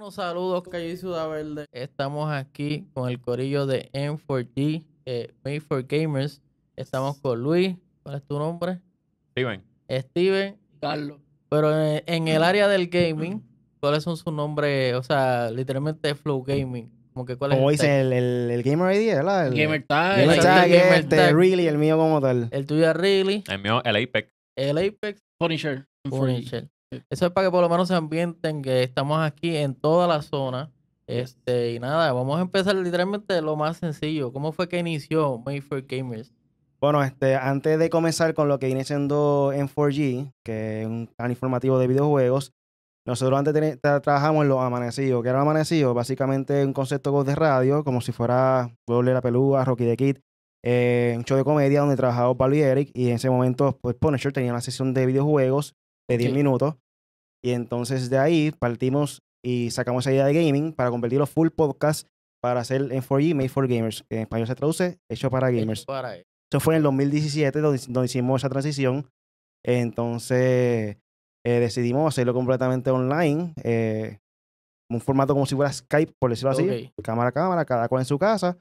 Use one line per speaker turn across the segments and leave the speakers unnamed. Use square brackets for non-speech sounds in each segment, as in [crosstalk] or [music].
Unos saludos, Calle Ciudad Verde. Estamos aquí con el corillo de M4G, Made for Gamers. Estamos con Luis. ¿Cuál es tu nombre? Steven. Steven. Carlos. Pero en, el área del gaming, ¿cuáles son sus nombres? O sea, literalmente Flow Gaming. Como que cuál es el dice
el, Gamer ID, ¿verdad? El, Gamer Tag. Gamer el Gamer este, Really, el mío como tal.
El tuyo es Really.
El
mío, el Apex.
El Apex. Punisher. Punisher. Eso es para que por lo menos se ambienten que estamos aquí en toda la zona. Este, y nada, vamos a empezar literalmente lo más sencillo. ¿Cómo fue que inició Made for Gamers?
Bueno, este, antes de comenzar con lo que viene siendo en 4G, que es un canal informativo de videojuegos, nosotros antes trabajamos en los amanecidos. ¿Qué era amanecido? Básicamente un concepto de radio, como si fuera Doble la Pelúa, Rocky the Kid, eh, un show de comedia donde trabajaba Pablo y Eric. Y en ese momento, pues Punisher tenía una sesión de videojuegos de 10 minutos. Y entonces de ahí partimos y sacamos esa idea de gaming para convertirlo full podcast para hacer en 4G Made for Gamers, que en español se traduce hecho para gamers. Eso fue en el 2017 donde, hicimos esa transición. Entonces eh, decidimos hacerlo completamente online, eh, un formato como si fuera Skype, por decirlo así, cámara a cámara, cada cual en su casa.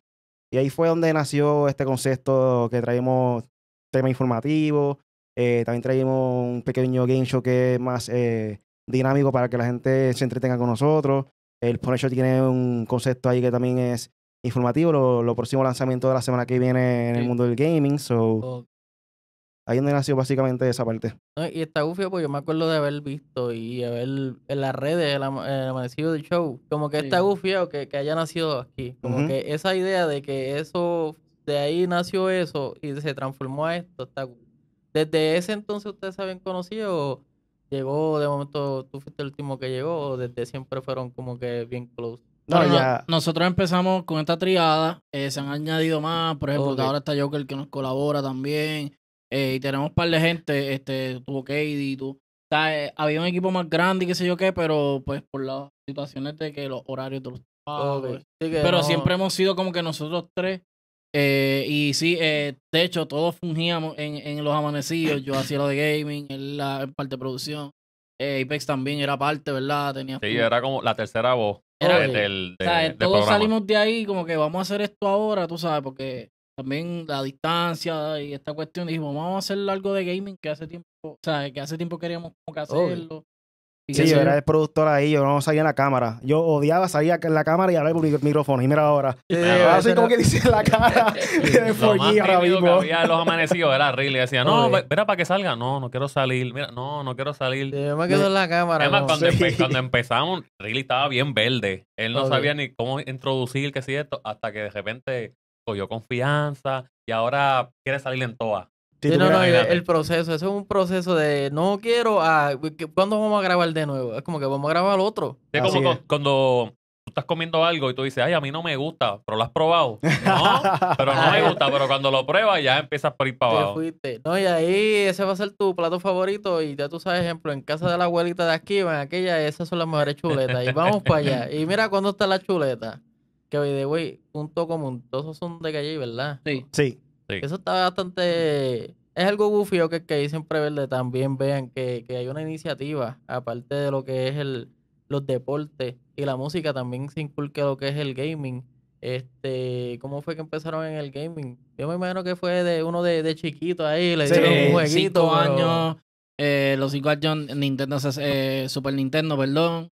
Y ahí fue donde nació este concepto que traemos tema informativo, eh, también traemos un pequeño game show que es más dinámico para que la gente se entretenga con nosotros. El Punisher tiene un concepto ahí que también es informativo. Lo, próximos próximo lanzamiento de la semana que viene en el mundo del gaming. So, Ahí donde nació básicamente esa parte.
Y está gufio porque yo me acuerdo de haber visto y haber en las redes el, amanecido del show. Como que está gufio que, que haya nacido aquí. Como que esa idea de que eso, de ahí nació eso y se transformó a esto, está ¿Desde ese entonces ustedes se habían conocido? llegó de momento, tú fuiste el último que llegó o desde siempre fueron como que bien close? No, ya. Nosotros empezamos con esta triada, eh, se han añadido más, por ejemplo, ahora está Joker que nos colabora también, eh, y tenemos un par de gente, este, tuvo Katie, tú. Eh, había un equipo más grande y qué sé yo qué, pero pues por las situaciones de que los horarios de los... Pero siempre hemos sido como que nosotros tres eh, y sí, eh, de hecho, todos fungíamos en, los amanecidos. Yo hacía lo de gaming, en la parte de producción. Eh, Apex también era parte, ¿verdad? Tenía sí, era como la
tercera voz. del, todos salimos
de ahí como que vamos a hacer esto ahora, tú sabes, porque también la distancia y esta cuestión. Dijimos, vamos a hacer algo de gaming que hace tiempo, o sea, que hace tiempo queríamos como hacerlo.
Sí, yo era el productor ahí, yo no salía en la cámara. Yo odiaba salir en la cámara y hablar por el micrófono. Y mira ahora. Eh, como que dice en
la cara de [laughs] ahora mismo. Que había los amanecidos era Riley. Decía, no, [laughs] espera para que salga. No, no quiero salir. Mira, no, no quiero salir. me en la cámara. Además, cuando, [laughs] empezamos, Riley estaba bien verde. Él no sabía ni cómo introducir, qué es esto, hasta que de repente cogió confianza y ahora quiere salir en toa no, no, el, ¿eh?
proceso, eso es un proceso de no quiero a. Ah, ¿Cuándo vamos a grabar de nuevo? Es como que vamos a grabar otro. Es como
cuando tú estás comiendo algo y tú dices, ay, a mí no me gusta, pero lo has probado. [laughs] No, pero no me gusta, pero cuando lo pruebas ya empiezas por ir para abajo. Fuiste.
No, y ahí ese va a ser tu plato favorito y ya tú sabes, ejemplo, en casa de la abuelita de aquí, en aquella, esas son las mejores chuletas. Y vamos para allá. Y mira cuándo está la chuleta. Que hoy de güey, un toco todos son de calle, ¿verdad? Sí. Sí. Eso está bastante... Es algo gufio que, que siempre también vean que, que, hay una iniciativa, aparte de lo que es el, los deportes y la música, también se inculca lo que es el gaming. Este, ¿cómo fue que empezaron en el gaming? Yo me imagino que fue de uno de, de chiquito ahí, le dieron un jueguito. Cinco años, eh, los cinco años Nintendo, eh, Super Nintendo, perdón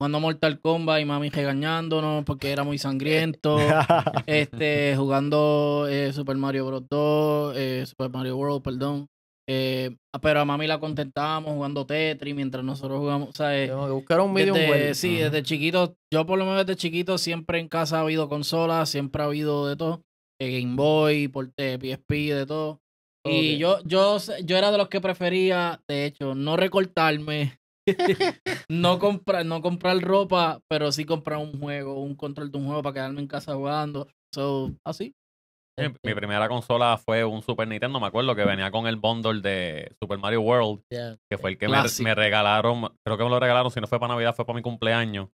jugando Mortal Kombat y mami regañándonos porque era muy sangriento. [laughs] este, jugando eh, Super Mario Bros. 2, eh, Super Mario World, perdón. Eh, ah, pero a mami la contentábamos jugando Tetris mientras nosotros jugamos. O sea, buscar un video Sí, desde chiquito, yo por lo menos desde chiquito siempre en casa ha habido consolas, siempre ha habido de todo. Game Boy, por, PSP, de todo. Y yo, yo, yo era de los que prefería, de hecho, no recortarme [laughs] no, comprar, no comprar ropa, pero sí comprar un juego, un control de un juego para quedarme en casa jugando. So, así.
Mi, este primera consola fue un Super Nintendo, me acuerdo que venía con el bundle de Super Mario World, que fue el que me, regalaron, creo que me lo regalaron, si no fue para Navidad, fue para mi cumpleaños.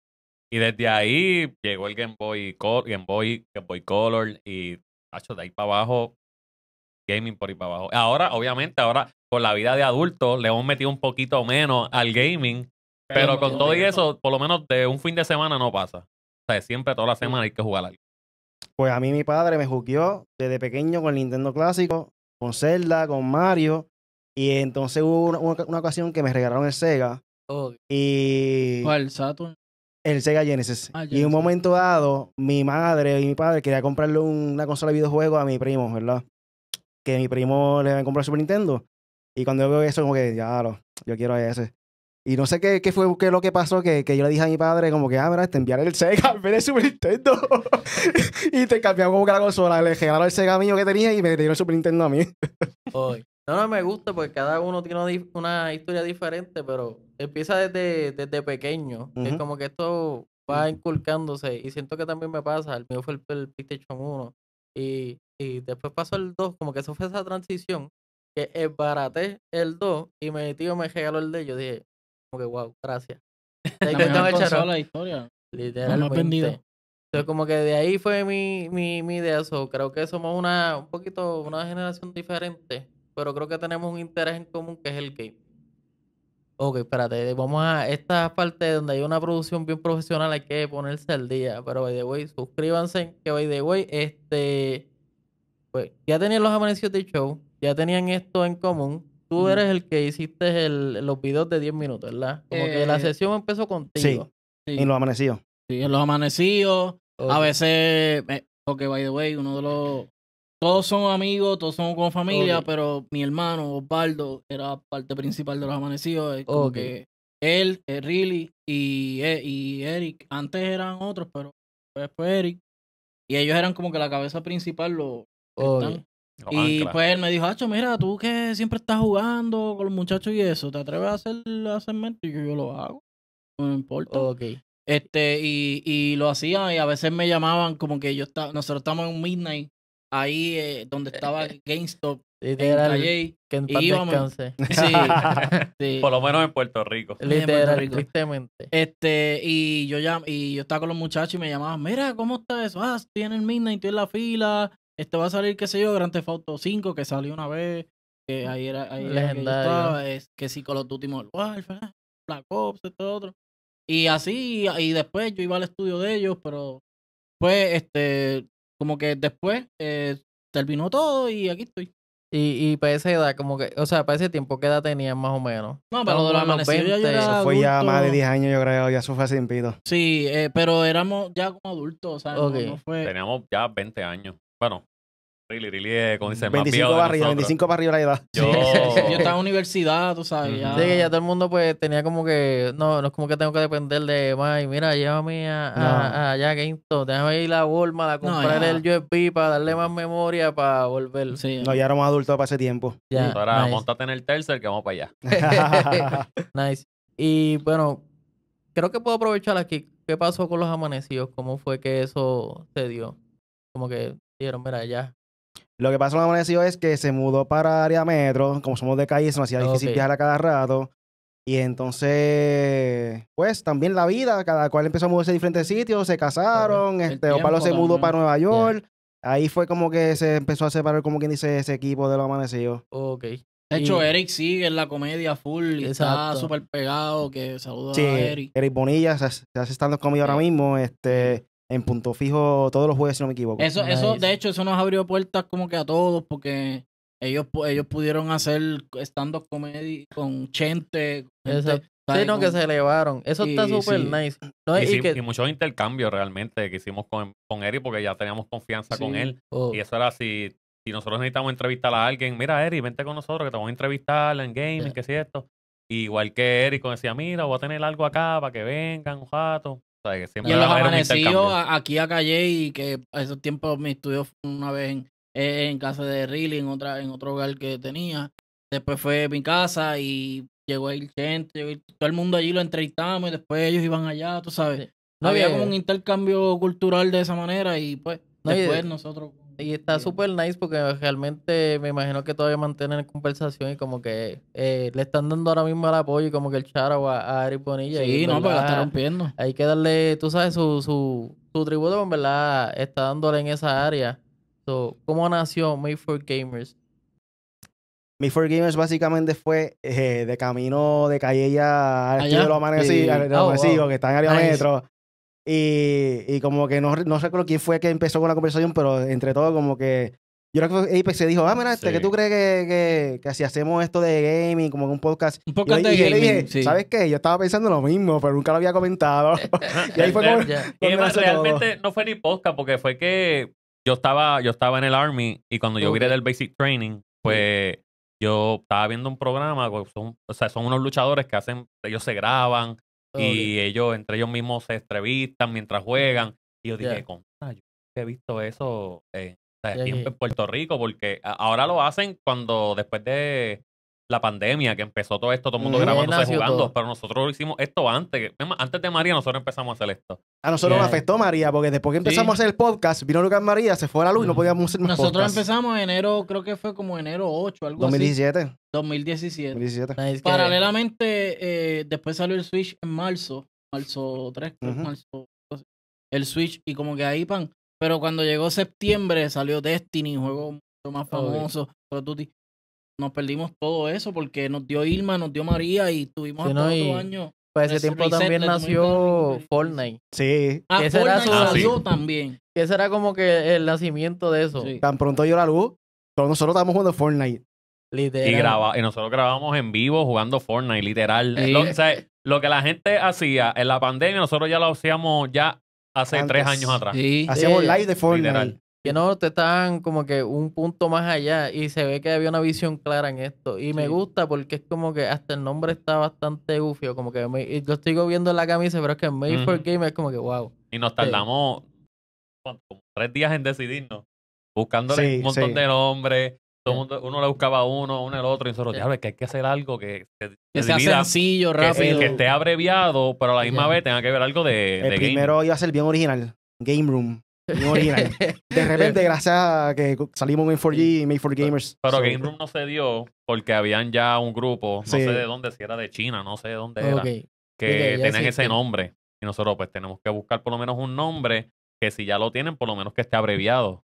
Y desde ahí llegó el Game Boy, Game Boy, Game Boy Color y, de ahí para abajo, gaming por ahí para abajo. Ahora, obviamente, ahora con la vida de adulto, le hemos metido un poquito menos al gaming, pero, con todo y eso, por lo menos de un fin de semana no pasa. O sea, siempre toda la semana hay que jugar algo.
Pues a mí mi padre me jugó desde pequeño con el Nintendo clásico, con Zelda, con Mario, y entonces hubo una, ocasión que me regalaron el Sega. Y... ¿Cuál? ¿Saturn? El Sega Genesis. Ah, y en un momento dado, mi madre y mi padre querían comprarle una consola de videojuegos a mi primo, ¿verdad? Que mi primo le había comprado Super Nintendo. Y cuando yo veo eso, como que, ya, lo, yo quiero ese. Y no sé qué, qué fue qué lo que pasó, que, yo le dije a mi padre, como que, ah, mira, te enviaré el Sega [laughs] en vez Super Nintendo. [laughs] y te cambiaron como que la consola. Le regalaron el Sega mío que tenía y me dieron el Super Nintendo a mí. [laughs]
no, no, me gusta porque cada uno tiene una, historia diferente, pero empieza desde, desde pequeño. Es como que esto va mm. inculcándose. Y siento que también me pasa. El mío fue el, PlayStation 1. Y, y después pasó el 2, como que eso fue esa transición que barate el 2 y mi tío me regaló el de ellos. dije, como que wow, gracias. La mejor la historia. Literalmente. Entonces como que de ahí fue mi, mi, mi idea. eso creo que somos una, un poquito, una generación diferente, pero creo que tenemos un interés en común que es el game. Ok, espérate, vamos a esta parte donde hay una producción bien profesional, hay que ponerse al día. Pero hoy de way, suscríbanse, que by de way, este, pues ya tenían los amanecidos de show, ya tenían esto en común. Tú eres el que hiciste los videos de 10 minutos, ¿verdad? Como que la eh, sesión empezó contigo.
Sí. En los amanecidos.
Sí, en los amanecidos. A veces, porque eh, okay, by the way, uno de los. Todos son amigos, todos son con familia, pero mi hermano Osvaldo era parte principal de los amanecidos. Eh, como que él, Riley y, y Eric. Antes eran otros, pero después Eric. Y ellos eran como que la cabeza principal, los, y pues él me dijo, Hacho, mira, tú que siempre estás jugando con los muchachos y eso, ¿te atreves a hacer la Y yo, yo lo hago, no me importa. Este, y, y lo hacía y a veces me llamaban como que yo estaba, nosotros estábamos en un midnight, ahí eh, donde eh, estaba eh, GameStop. de en calle, que Sí, sí. [laughs] Por lo menos en Puerto Rico. Literal, tristemente. Este, y yo, llam, y yo estaba con los muchachos y me llamaban, mira, ¿cómo estás? vas Ah, estoy el midnight, estoy en la fila, este va a salir, qué sé yo, Grand Theft Auto 5, que salió una vez, que mm, ahí era, ahí que, estaba, es, que sí, con los Duty Warfare, Black Ops, esto, otro. Y así, y después yo iba al estudio de ellos, pero pues, este, como que después eh, terminó todo y aquí estoy. Y, y para esa edad, como que, o sea, para ese tiempo, ¿qué edad tenían más
o menos?
No, pero durante. los Ya fue ya más de
10 años, yo creo, ya eso fue sin Sí, eh, pero éramos
ya como adultos, o sea, no fue... Teníamos ya 20 años. Bueno, eh, como dice, 25 para arriba, 25 para arriba la edad. [laughs] Yo... estaba en
universidad, tú sabes. Ya... que ya todo el mundo pues tenía como que, no, no es como que tengo que depender de, May, mira, llévame a, a, allá que esto, déjame ir a Walmart a comprar el USB para darle más memoria
para volver. no, ya
éramos adultos para ese tiempo. Ya, ahora montate
en el tercer que vamos para
allá.
[laughs] nice. Y bueno, creo que puedo aprovechar aquí. ¿Qué pasó con los amanecidos? ¿Cómo fue que eso se dio? Como que
lo que pasó en amaneció es que se mudó para área metro. Como somos de calle, se nos hacía difícil viajar a cada rato. Y entonces, pues también la vida, cada cual empezó a mudarse a diferentes sitios, se casaron, este este, Opalo se mudó para Nueva York. Ahí fue como que se empezó a separar, como quien dice, ese equipo de los amanecidos. Ok. De hecho,
Eric sigue en la comedia
full está súper
pegado. Que saluda a Eric.
Eric Bonilla se, hace estando conmigo ahora mismo. Este, en punto fijo todos los jueves, si no me equivoco. Eso, eso
de hecho, eso nos abrió puertas como que a todos, porque ellos, ellos pudieron hacer stand-up comedy con gente. sino que se elevaron. Eso está súper nice. y,
muchos intercambios realmente que hicimos con, con Eri porque ya teníamos confianza con él. Oh. Y eso era así si nosotros necesitamos entrevistar a alguien, mira, Eri, vente con nosotros que te vamos a entrevistar en gaming, que si esto. Igual que Eric decía, mira, voy a tener algo acá para que vengan un y los amanecidos
aquí a Calle y que a esos tiempos me fue una vez en, casa de Riley, en, otra, en otro hogar que tenía. Después fue mi casa y llegó ahí gente, todo el mundo allí lo entrevistamos y después ellos iban allá, tú sabes. había como un eh, intercambio cultural de esa manera y pues después eh, nosotros y está súper nice porque realmente me imagino que todavía mantienen conversación y como que eh, le están dando ahora mismo el apoyo y como que el charo a, Ari Bonilla. Sí, y no, pero la están rompiendo. Hay que darle, tú sabes, su, su, tributo, en verdad, está dándole en esa área. ¿Cómo nació Made for Gamers?
Made for Gamers básicamente fue eh, de camino de Calleja al estudio de los amanecidos, oh, que está en área metro. Y, como que no, no recuerdo quién fue que empezó con la conversación, pero entre todo como que yo creo que Apex se dijo, ah, mira, este, ¿qué tú crees que, si hacemos esto de gaming, como un podcast? Un podcast de gaming, ¿sabes qué? Yo estaba pensando lo mismo, pero nunca lo había comentado. [laughs] y ahí fue como... realmente
no fue ni podcast, porque fue que yo estaba, yo estaba en el Army y cuando yo vine del Basic Training, pues... Yo estaba viendo un programa, pues o sea, son unos luchadores que hacen, ellos se graban, y ellos, entre ellos mismos, se entrevistan mientras juegan. Y yo dije, yeah. he visto eso eh, en Puerto Rico, porque ahora lo hacen cuando después de la pandemia, que empezó todo esto, todo el mundo grabando grabándose jugando, pero nosotros lo hicimos esto antes. Antes de María, nosotros empezamos a hacer esto. A nosotros nos
afectó María, porque después que empezamos a hacer el podcast, vino Lucas María, se fue a la luz y no mm. podíamos Nosotros
empezamos en enero, creo que fue como enero 8, algo 2017. así. 2017.
2017.
Paralelamente, eh, después salió el Switch en marzo, marzo 3, marzo el Switch, y como que ahí pan. Pero cuando llegó septiembre, salió Destiny, juego mucho más famoso nos perdimos todo eso porque nos dio Irma, nos dio María y tuvimos sí, años. Pues ese tiempo también nació
Fortnite. Sí. Ah, ese Fortnite era su... luz
también. Ese era como que el nacimiento de eso. Tan pronto dio
la luz, pero nosotros estábamos jugando Fortnite. Literal. Y, graba,
y nosotros grabábamos en vivo jugando Fortnite, literal. Lo, que la gente hacía en la pandemia, nosotros ya lo hacíamos ya hace tres años atrás. Hacíamos eh, live de Fortnite
que no te estaban como que un punto más allá y se ve que había una visión clara en esto. Y me gusta porque es como que hasta el nombre está bastante gufio, como que me, y lo estoy viendo en la camisa, pero es que Made for Game es como que wow.
Y nos este tardamos como tres días en decidirnos, buscándole un montón de nombres. Todo mundo, uno le buscaba uno, uno el otro, y nosotros, ves que hay que hacer algo que, sea sencillo, rápido. Que, esté abreviado, pero a la misma vez tenga que ver algo de. El primero
iba a ser bien original, Game Room. [laughs] De repente, gracias a que salimos en 4G y Made for Gamers. Pero, Game Room
no se dio porque habían ya un grupo, no sé de dónde, si era de China, no sé de dónde era, que tenían ese nombre. Y nosotros pues tenemos que buscar por lo menos un nombre que si ya lo tienen, por lo menos que esté abreviado.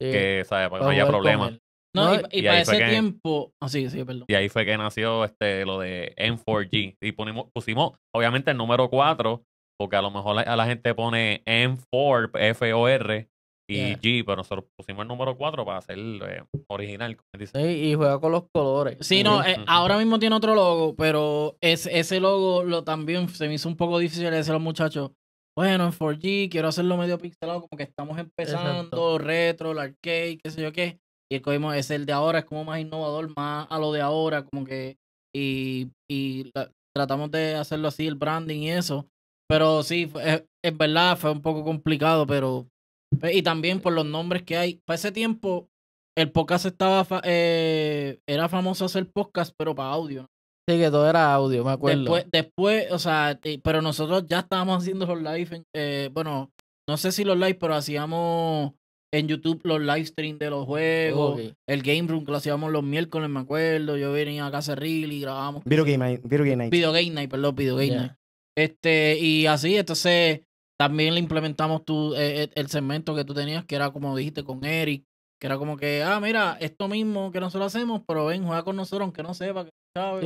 Que, no haya problemas. No, y, para ese
tiempo. Oh, sí, perdón.
Y ahí fue que nació este, lo de M4G. Y pusimos, obviamente, el número 4 porque a lo mejor a la gente pone M4, F-O-R y G, pero nosotros pusimos el número 4 para hacer eh, original.
Sí, y juega con los colores. Sí, no, eh, ahora mismo tiene otro logo, pero ese logo lo también se me hizo un poco difícil de a los muchachos. Bueno, en 4G quiero hacerlo medio pixelado, como que estamos empezando, retro, el arcade, qué sé yo qué. Y el código es el de ahora, es como más innovador, más a lo de ahora, como que. Y, tratamos de hacerlo así, el branding y eso. Pero sí, es, eh, verdad, fue un poco complicado, pero. Pues, y también por los nombres que hay. Para ese tiempo, el podcast estaba. Eh, era famoso hacer podcast, pero para audio. Sí, que todo era audio, me acuerdo. Después, después o sea, pero nosotros ya estábamos haciendo los live. En, eh, bueno, no sé si los live, pero hacíamos en YouTube los live stream de los juegos, el game room que lo hacíamos los miércoles, me acuerdo. Yo venía a casa de y grabábamos. Video
Game Night. Video Game Night. Video
Game Night, perdón, Video Game Night. Este, y así, entonces también le implementamos tu, eh, el segmento que tú tenías, que era como dijiste con Eric, que era como que, ah, mira, esto mismo que nosotros hacemos, pero ven, juega con nosotros, aunque no sepa. Que,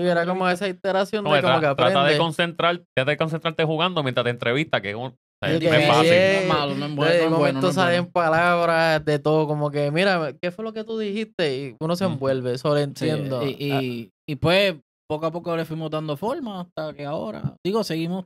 Y era como esa iteración de eh, Trata de,
concentrar, trata de concentrarte jugando mientras te entrevistas, que es un, es fácil. malo, De momento
salen palabras de todo, como que, mira, ¿qué fue lo que tú dijiste? Y uno se envuelve, eso lo entiendo. y, y, pues, poco a poco le fuimos dando forma hasta que ahora, digo, seguimos.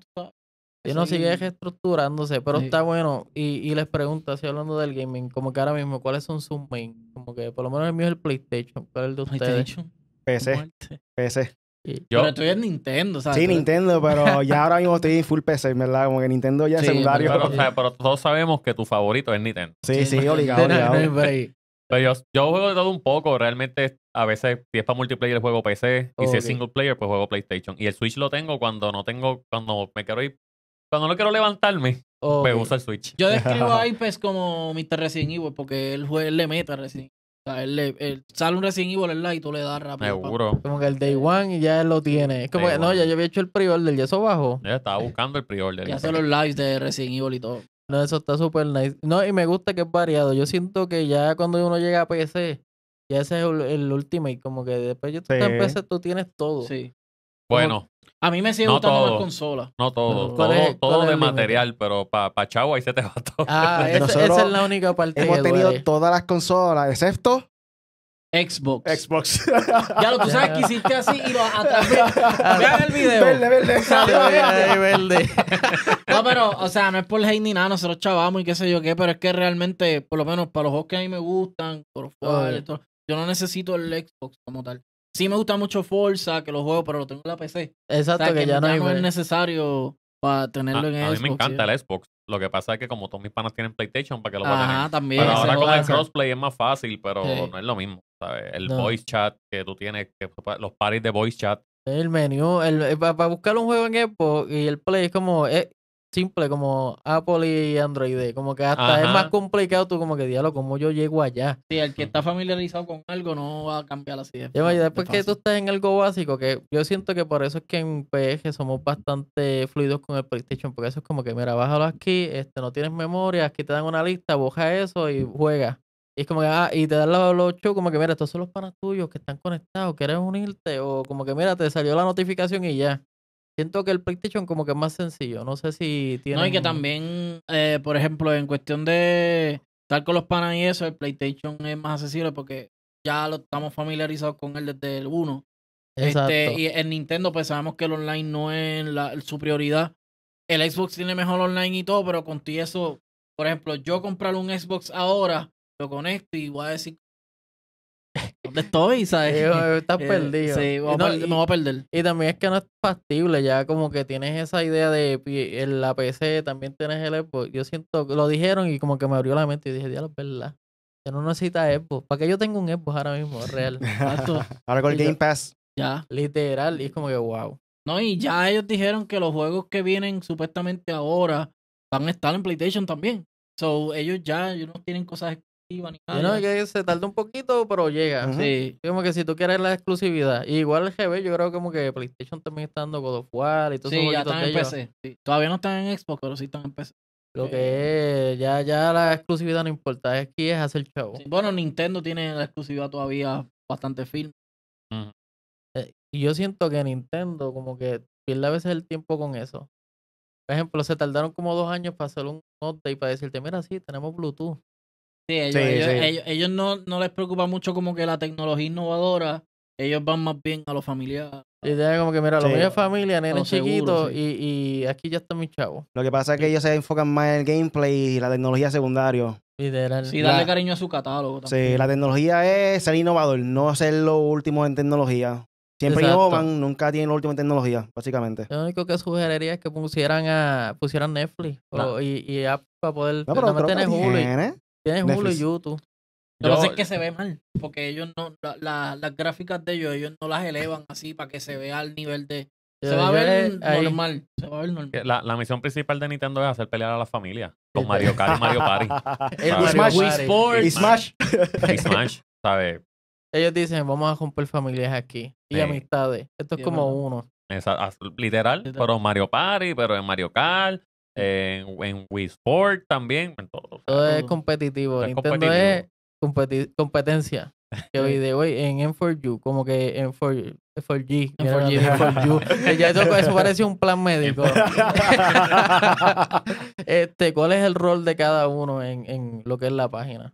Y no sigue reestructurándose, pero está bueno. Y, y les pregunto, así hablando del gaming, como que ahora mismo, ¿cuáles son sus main? Como que por lo menos el mío es el PlayStation. ¿Cuál el de ustedes? PC.
PC. Yo. Pero estoy en Nintendo, ¿sabes? Sí, Nintendo, pero ya ahora mismo estoy en full PC, ¿verdad? Como que Nintendo ya es secundario.
Pero, todos sabemos que tu favorito es Nintendo. Sí, sí, obligado. obligado yo, juego de todo un poco. Realmente, a veces, si es para multiplayer, juego PC. Y si es single player, pues juego PlayStation. Y el Switch lo tengo cuando no tengo, cuando me quiero ir, cuando no quiero levantarme, me [laughs] pues uso el Switch. Yo describo [laughs] a
Ipes como Mr. Resident Evil porque él, juega, él le meta Resident o sea, él, le, sale un Resident Evil en la y tú
le das rápido. Seguro.
Como que el Day One y ya él lo tiene. Es como que, no, ya yo había hecho el pre-order y eso bajó.
Ya estaba buscando el pre-order. Ya son los lives de Resident Evil
y todo. No, eso está súper nice. No, y me gusta que es variado. Yo siento que ya cuando uno llega a PC, ya ese es el, último. Y Como que después de tú sí. PC, tú tienes todo. Sí. Bueno.
A mí me sigue gustando todo, las consolas. No todo, todo, de material, pero para pa Chavo ahí se te va todo.
Ah, [laughs] esa, es la única parte. Hemos tenido todas las consolas, excepto
Xbox. Xbox.
Ya lo tú sabes que hiciste así y lo Vean el [laughs] video. Verde, verde. No, pero, o sea, no es por hate ni nada, nosotros chavamos y qué sé yo qué, pero es que realmente, por lo menos para los juegos que a mí me gustan, por favor, yo no necesito el Xbox como tal. Sí me gusta mucho Forza, que lo juego, pero lo tengo en la PC. Exacto, que, ya, no, es necesario para tenerlo ah, en Xbox. A mí me encanta el
Xbox. Lo que pasa es que como todos mis panas tienen PlayStation, ¿para que lo puedan también. ahora con el crossplay es más fácil, pero no es lo mismo, El voice chat que tú tienes, los pares de voice chat.
El menú, eh, para buscar un juego en Xbox y el Play es como, eh, simple como Apple y Android. Como que hasta es más complicado tú como que diálogo, como yo llego allá. Sí, el que está familiarizado con algo no va a cambiar la siguiente. después que tú estás en algo básico, que yo siento que por eso es que en PG somos bastante fluidos con el PlayStation, porque eso es como que, mira, bájalo aquí, este, no tienes memoria, aquí te dan una lista, boja eso y juega. Y es como que, ah, y te dan los, los como que, mira, estos son los panas tuyos que están conectados, quieres unirte, o como que, mira, te salió la notificación y ya. Siento que el PlayStation como que es más sencillo. No sé si tiene. No, y que también, eh, por ejemplo, en cuestión de estar con los panas y eso, el PlayStation es más accesible porque ya lo estamos familiarizados con él desde el 1. Este, Exacto. Este, y en Nintendo, pues sabemos que el online no es la, su prioridad. El Xbox tiene mejor online y todo, pero con eso, por ejemplo, yo comprar un Xbox ahora, lo conecto y voy a decir, ¿Dónde estoy? ¿Sabes? [laughs] estás eh, perdido. Sí, no, y, a perder. Y también es que no es factible, ya como que tienes esa idea de la PC, también tienes el Xbox. Yo siento, lo dijeron y como que me abrió la mente y dije, diablo, es verdad. Yo no necesito Xbox. ¿Para qué yo tengo un Xbox ahora mismo? Real. [laughs] ahora con el Game
Pass. Ya.
Literal, y es como que wow. No, y ya ellos dijeron que los juegos que vienen supuestamente ahora van a estar en PlayStation también. So, ellos ya ellos no tienen cosas no, que se tarda un poquito, pero llega. Sí. Como que si tú quieres la exclusividad. igual el GB, yo creo como que PlayStation también está dando God of War y todo eso. Todavía no están en Xbox, pero sí están en PC. Lo que es, eh. ya, ya la exclusividad no importa, es que es hacer chavo. Bueno, Nintendo tiene la exclusividad todavía bastante firme. Eh, y yo siento que Nintendo como que pierde a veces el tiempo con eso. Por ejemplo, se tardaron como dos años para hacer un Note y para decirte, mira, sí, tenemos Bluetooth ellos, no, les preocupa mucho como que la tecnología innovadora, ellos van más bien a lo familiar.
Y como que, mira, lo mío es familia, nene chiquito,
y, aquí ya está mi chavo
Lo que pasa es que ellos se enfocan más en el gameplay y la tecnología secundario.
Y Sí, darle cariño a su catálogo. También.
Sí, la tecnología es ser innovador, no ser lo último en tecnología. Siempre innovan, nunca tienen lo último en tecnología, básicamente.
Lo único que sugeriría es que pusieran a pusieran Netflix y, app para poder no, pero Tienes Hulu y YouTube. Yo, sé es que se ve mal, porque ellos no, las gráficas de ellos, ellos no las elevan así para que se vea al nivel de.
Se va, ver normal, se va a ver normal. La, la, misión principal de Nintendo es hacer pelear a la familia. Con Mario pues. Kart y Mario Party. [laughs] Smash. Y Smash. Smash, ¿sabes?
Ellos dicen, vamos a romper familias aquí. Y amistades. Esto es como uno.
literal, literal, pero Mario Party, pero en Mario Kart, en, en Wii Sport también. En todo, todo, es competitivo. Nintendo es,
competitivo. competencia. Que hoy [laughs] de en M4U, como que en 4 g [laughs] Ya eso, eso, parece un plan médico. [laughs] este, ¿Cuál es el rol de cada uno en, en lo que es la página?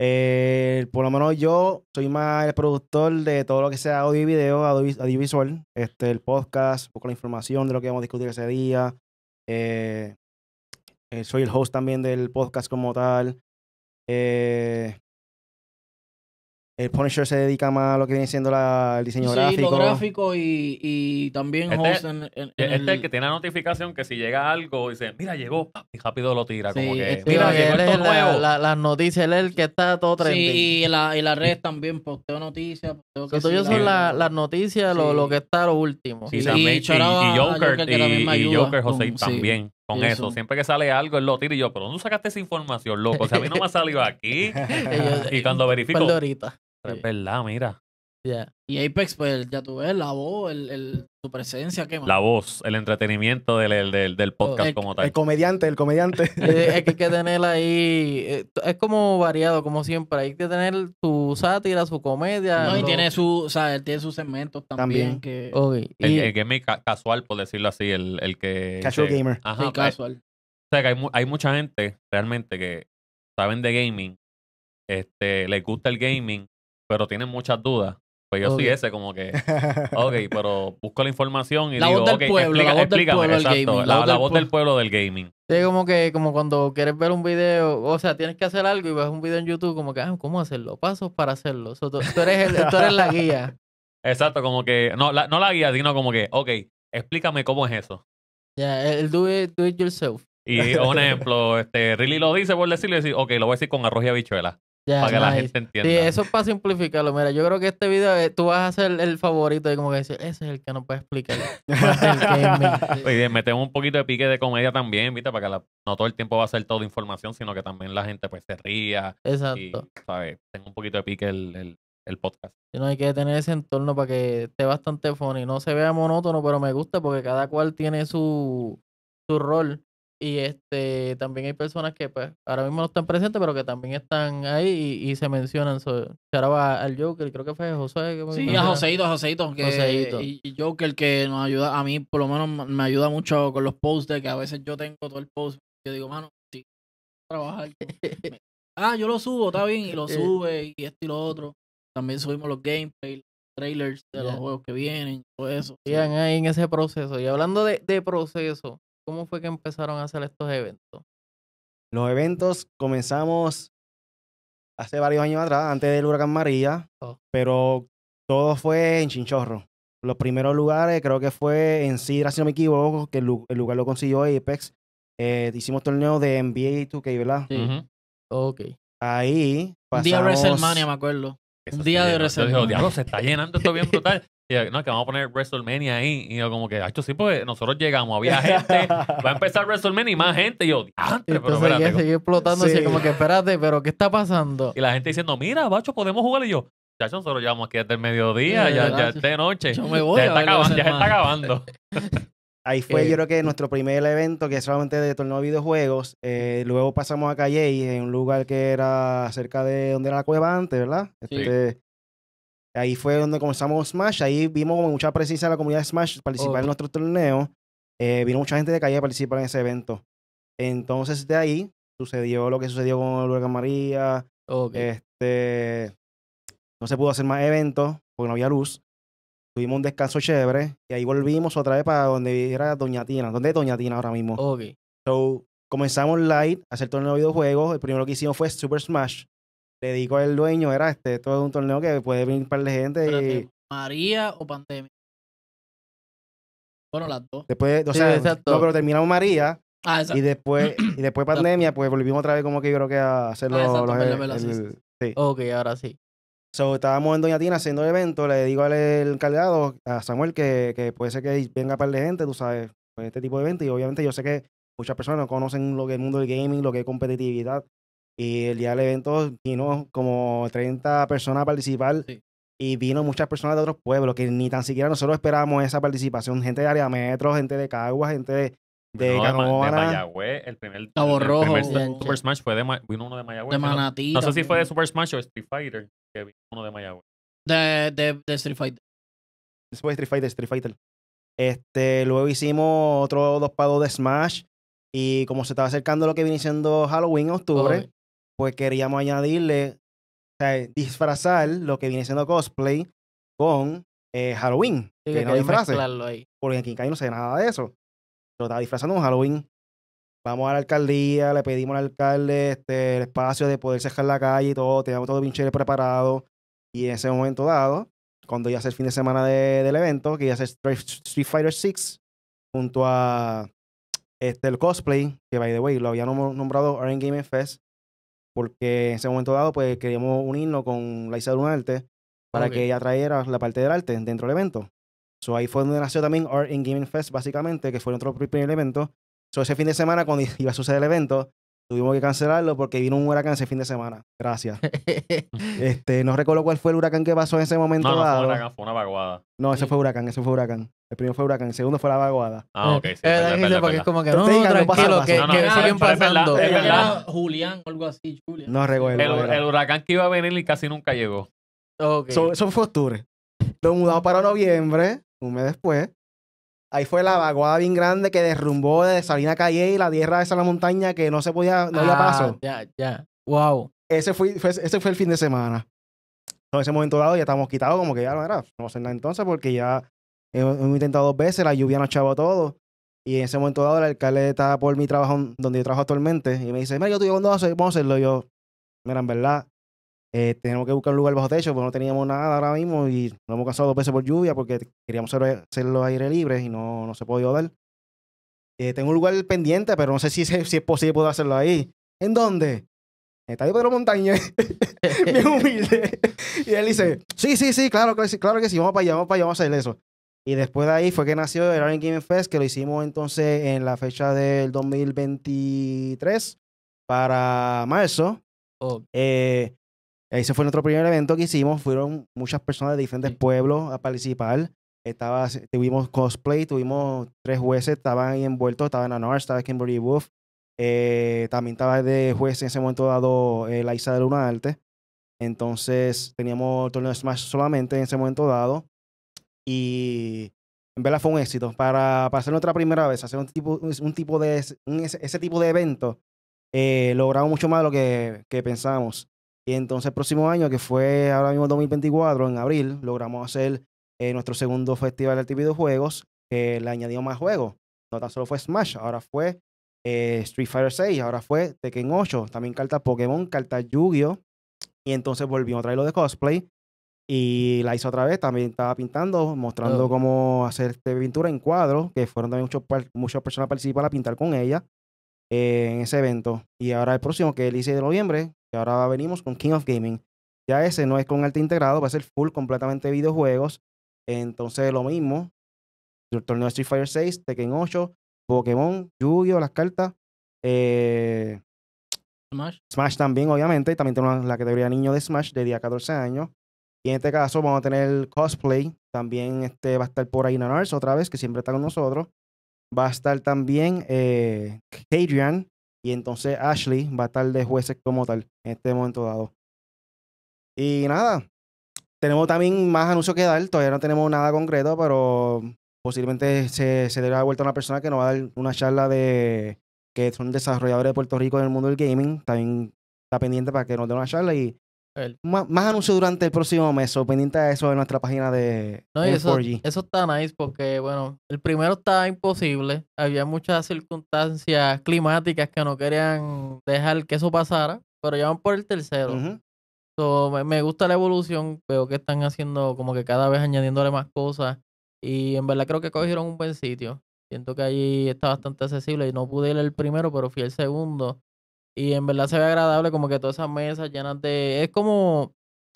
Eh, por lo menos yo soy más el productor de todo lo que sea audio y video, audiovisual, este, el podcast, un poco la información de lo que vamos a discutir ese día, eh, eh, soy el host también del podcast como tal. Eh, el Punisher se dedica más a lo que viene siendo el diseño gráfico. gráfico
y, también este, este el... que tiene la notificación que si llega algo, y dice, mira, llegó, y rápido lo tira. como que, este, mira, llegó esto
nuevo. Las noticias, él es el que está todo trending. Sí, y la, red [laughs] también posteo noticias. Posteo que son las noticias, lo, que está lo último. y, y, Joker, y, Joker, José también con eso. Siempre
que sale algo, él lo tira y yo, pero ¿dónde sacaste esa información, loco? O sea, a mí no me ha salido aquí. [laughs] y cuando eh, verifico. Ahorita es verdad, mira.
Y Apex, pues ya tú ves, la voz, el, su presencia, ¿qué más? La
voz, el entretenimiento del, oh, podcast como tal. El
comediante, el comediante.
[laughs] Eh, hay que tener ahí, eh, es como variado, como siempre, hay que tener su sátira, su comedia. y tiene su, tiene sus segmentos también. Que...
El, casual, por decirlo así, el, que... Casual gamer. Ajá, O sea, hay, hay mucha gente realmente que saben de gaming, este, les gusta el gaming, pero tienen muchas dudas. Pues yo soy ese, como que, [laughs] ok, pero busco la información y digo, voz del pueblo, del gaming, la, voz del pueblo del gaming.
Sí, como que como cuando quieres ver un video, o sea, tienes que hacer algo y ves un video en YouTube, como que, ah, ¿cómo hacerlo? Pasos para hacerlo. tú, eres la guía.
[laughs] Exacto, como que, no la, no la guía, sino como que, ok, explícame cómo es eso.
Ya, el do it, yourself. Y un [laughs]
ejemplo, este, Riley lo dice por decirlo dice, ok, lo voy a decir con arroz y habichuela para que la gente entienda. Sí, eso
es para simplificarlo. Mira, yo creo que este video eh, tú vas a ser el favorito y como que dices, ese es el que no puede explicar. [laughs] [laughs] Oye,
metemos un poquito de pique de comedia también, ¿viste? Para que no todo el tiempo va a ser toda información, sino que también la gente pues se ría. Exacto. ¿sabes? Tengo un poquito de pique el, podcast.
Y no hay que tener ese entorno para que esté bastante funny. No se vea monótono, pero me gusta porque cada cual tiene su, su rol y este también hay personas que pues ahora mismo no están presentes, pero que también están ahí y, se mencionan. Charaba va al Joker, creo que fue José. sí, a Joséito a Y, Joker que nos ayuda, a mí por lo menos me ayuda mucho con los posts, que a veces yo tengo todo el post. Yo digo, mano, sí, trabajar. [laughs] ah, yo lo subo, está bien, y lo eh. sube, y esto y lo otro. También subimos los gameplay trailers de los juegos que vienen, todo eso. Sigan ahí en ese proceso. Y hablando de, de proceso, ¿Cómo fue que empezaron a hacer estos eventos?
Los eventos comenzamos hace varios años atrás, antes del huracán María, oh. pero todo fue en Chinchorro. Los primeros lugares creo que fue en Sidra, si no me equivoco, que el, lugar lo consiguió Apex. Eh, hicimos torneo de NBA 2K, ¿verdad? Ok. Ahí pasamos... día WrestleMania, me
acuerdo un día de reserva. diablo, se está llenando esto bien brutal. Y no, que vamos a poner WrestleMania ahí. Y yo, como que, hecho sí, pues nosotros llegamos, había [laughs] gente, va a empezar WrestleMania y más gente. Y yo, antes, pero espérate.
Seguía, explotando, así como que, espérate, pero ¿qué está pasando?
Y la gente diciendo, mira, bacho, podemos jugar. Y yo, Chacho, nosotros llevamos aquí hasta el mediodía, ya, ya, es de noche. Yo me voy. Ya, está acabando, ya se está acabando. [laughs]
Ahí fue, eh, yo creo que nuestro primer evento, que es solamente de torneo de videojuegos. Eh, luego pasamos a Calle, en un lugar que era cerca de donde era la cueva antes, ¿verdad? Este, ahí fue donde comenzamos Smash. Ahí vimos con mucha presencia la comunidad de Smash participar en nuestro torneo. Eh, vino mucha gente de Calle a participar en ese evento. Entonces, de ahí sucedió lo que sucedió con Luego María. Este, no se pudo hacer más eventos porque no había luz. Tuvimos un descanso chévere y ahí volvimos otra vez para donde era Doña Tina. ¿Dónde es Doña Tina ahora mismo? Ok. So, comenzamos light, a hacer torneo de videojuegos. El primero que hicimos fue Super Smash. Le digo al dueño, era este, todo un torneo que puede venir para la gente. y...
¿María o pandemia? Bueno, las dos. Después,
o sea, no, pero terminamos María. Ah, exacto. Y después, y después [clears throat] pandemia, pues volvimos otra vez como que yo creo que a hacer ah, el, sí. Ok, ahora sí. So, estábamos en Doña Tina haciendo el evento, le digo al encargado, a Samuel, que, puede ser que venga un par de gente, tú sabes, con pues, este tipo de eventos, Y obviamente yo sé que muchas personas no conocen lo que es el mundo del gaming, lo que es competitividad. Y el día del evento vino como 30 personas a participar. Y vino muchas personas de otros pueblos que ni tan siquiera nosotros esperábamos esa participación. Gente de área metro, gente de Caguas, gente de de Mayagüe, el primer, Cabo Rojo, Super
Smash fue de, uno de Mayagüez. De Manatí. No, sé si fue de Super Smash o Street Fighter, que vino uno de Mayagüez.
De, de, Street Fighter. fue Street Fighter, Street Fighter. Este, luego hicimos otro dos pados de Smash. Y como se estaba acercando lo que viene siendo Halloween en octubre, pues queríamos añadirle, o sea, disfrazar lo que viene siendo cosplay con eh, Halloween. que, no disfraces. Porque aquí en Cali no se ve nada de eso. Lo estaba disfrazando en Halloween. Vamos a la alcaldía, le pedimos al alcalde este, el espacio de poder cerrar la calle y todo. Teníamos todo pinche preparado. Y en ese momento dado, cuando ya hace el fin de semana del evento, que ya es Street Fighter 6 junto a este, el cosplay, que by the way, lo habíamos nombrado Iron Gaming Fest, porque en ese momento dado, pues queríamos unirnos con Laisa Arte para que ella trajera la parte del arte dentro del evento. So, ahí fue donde nació también Art in Gaming Fest, básicamente, que fue otro primer evento. So, ese fin de semana, cuando [laughs] iba a suceder el evento, tuvimos que cancelarlo porque vino un huracán ese fin de semana. Gracias. [laughs] este, no recuerdo cuál fue el huracán que pasó en ese momento. No, fue huracán,
fue una vaguada.
No, ese fue huracán, ese fue huracán. El primero fue huracán, el segundo fue la vaguada. Ah, ok. Sí, como que no, no, tranquilo, que, que, pasando.
Julián o algo así,
Julián. No recuerdo.
El, huracán que iba a venir y casi nunca llegó.
Okay. So, eso fue octubre. Lo mudamos para noviembre un mes después, ahí fue la vaguada bien grande que derrumbó de Salina Calle y la tierra esa la montaña que no se podía, no había ah, paso. Ya, ya. Wow. Ese fue, ese fue el fin de semana. En ese momento dado ya estamos quitados, como que ya no era, no hacer nada entonces porque ya hemos, intentado dos veces, la lluvia nos echaba todo. Y en ese momento dado, el alcalde estaba por mi trabajo, donde yo trabajo actualmente, y me dice, mira, yo vas digo, ¿cuándo vamos a hacerlo? yo, mira, en verdad, eh, tenemos que buscar un lugar bajo techo, porque no teníamos nada ahora mismo y nos hemos cansado dos veces por lluvia porque queríamos hacerlo aire libre y no, no se podía dar. Eh, tengo un lugar pendiente, pero no sé si, [laughs] si es posible poder hacerlo ahí. ¿En dónde? Estadio Pedro Montaña, [laughs] me humilde. y él dice, sí, sí, sí, claro, claro, claro que sí, vamos para allá, vamos para allá, vamos a hacer eso. Y después de ahí fue que nació el Iron Gaming Fest, que lo hicimos entonces en la fecha del 2023 para marzo. Oh. Eh, ese fue nuestro primer evento que hicimos. Fueron muchas personas de diferentes pueblos a participar. Estaba, tuvimos cosplay, tuvimos tres jueces, estaban ahí envueltos, estaban Anar, estaba Kimberly Wolf, eh, también estaba de juez en ese momento dado eh, la Isa de Luna Arte. Entonces teníamos torneo de Smash solamente en ese momento dado. Y en verdad fue un éxito. Para, para hacer nuestra primera vez, hacer un tipo, un tipo de, ese, tipo de evento, eh, logramos mucho más lo que, que pensamos. Y entonces el próximo año, que fue ahora mismo 2024, en abril, logramos hacer eh, nuestro segundo festival de videojuegos, que le añadió más juegos. No tan solo fue Smash, ahora fue eh, Street Fighter 6, ahora fue Tekken 8, también cartas Pokémon, cartas Yu-Gi-Oh! Y entonces volvimos a traer lo de cosplay y la hizo otra vez, también estaba pintando, mostrando cómo hacer este pintura en cuadros, que fueron también muchos, muchas personas participaron a pintar con ella eh, en ese evento. Y ahora el próximo, que es el 16 de noviembre, que ahora venimos con King of Gaming. Ya ese no es con arte integrado, va a ser full completamente videojuegos. Entonces, lo mismo, el torneo Street Fighter 6, Tekken 8, Pokémon, Yu-Gi-Oh, las cartas. Eh, Smash. Smash también, obviamente. también tenemos la categoría niño de Smash de día 14 años. Y en este caso vamos a tener cosplay. También este, va a estar por ahí Nanars otra vez, que siempre está con nosotros. Va a estar también eh, y entonces Ashley va a estar de jueces como tal en este momento dado. Y nada, tenemos también más anuncios que dar. Todavía no tenemos nada concreto, pero posiblemente se, se dé la vuelta a una persona que nos va a dar una charla de que es un desarrollador de Puerto Rico en el mundo del gaming. También está pendiente para que nos dé una charla y más, anuncios durante el próximo mes, o pendiente de eso en nuestra página de eso,
está nice porque, bueno, el primero estaba imposible. Había muchas circunstancias climáticas que no querían dejar que eso pasara, pero ya van por el tercero. me, gusta la evolución, veo que están haciendo como que cada vez añadiéndole más cosas y en verdad creo que cogieron un buen sitio. Siento que ahí está bastante accesible y no pude ir el primero, pero fui el segundo y en verdad se ve agradable como que todas esas mesas llenas de... Es como...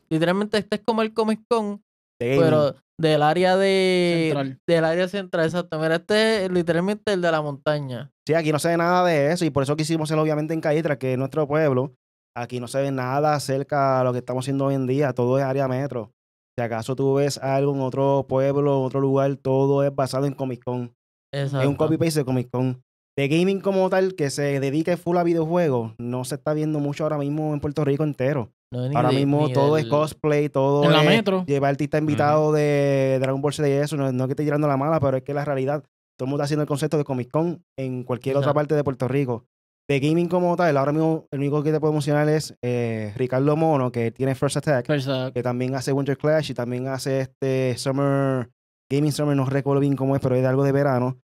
Literalmente este es como el Comic Con, pero del área de... Central. Del área central, exacto. Mira, este es literalmente el de la montaña.
Sí, aquí no se ve nada de eso y por eso quisimos hacerlo obviamente en Cayetra, que es nuestro pueblo. Aquí no se ve nada acerca de lo que estamos haciendo hoy en día. Todo es área metro. Si acaso tú ves algo en otro pueblo, otro lugar, todo es basado en Comic Con. Exacto. Es un copy-paste de Comic Con de gaming como tal que se dedique full a videojuegos no se está viendo mucho ahora mismo en Puerto Rico entero. ahora mismo todo es cosplay, todo la es llevar artista invitado de Dragon Ball Z y eso. No, que esté tirando la mala, pero es que la realidad, todo el mundo está haciendo el concepto de Comic Con en cualquier otra parte de Puerto Rico. De gaming como tal, ahora mismo el único que te puedo emocionar es eh, Ricardo Mono, que tiene First Attack, First Attack, que también hace Winter Clash y también hace este Summer Gaming Summer, no recuerdo bien cómo es, pero es de algo de verano.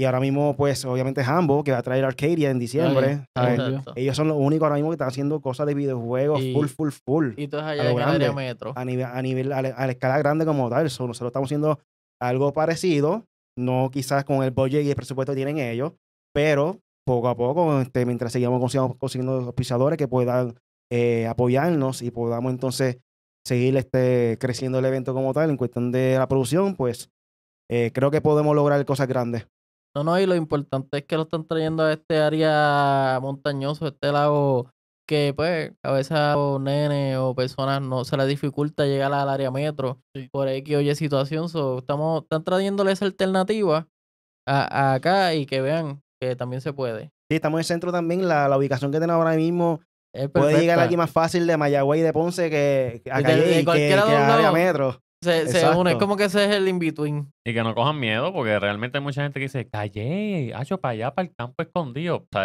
Y ahora mismo, pues, obviamente Hambo, que va a traer Arcadia en diciembre. Ellos son los únicos ahora mismo que están haciendo cosas de videojuegos full, full, full. Y todo allá a metro. A nivel, a, la, escala grande como tal. nosotros estamos haciendo algo parecido, no quizás con el budget y el presupuesto que tienen ellos, pero poco a poco, este, mientras seguimos consiguiendo, los que puedan eh, apoyarnos y podamos entonces seguir este, creciendo el evento como tal en cuestión de la producción, pues eh, creo que podemos lograr cosas grandes.
No, no, y lo importante es que lo están trayendo a este área montañoso, este lago que pues a veces a los nene o personas no se les dificulta llegar al área metro por X o Y situación. So, estamos, están trayéndole esa alternativa a, acá y que vean que también se puede.
Sí, estamos en el centro también, la, la ubicación que tenemos ahora mismo puede llegar aquí más fácil de Mayagüey y de Ponce que a que, área metro. Se, une, es
como que ese es el in-between. Y que no cojan miedo, porque realmente hay mucha gente que dice, calle, hecho para allá, para el campo escondido. O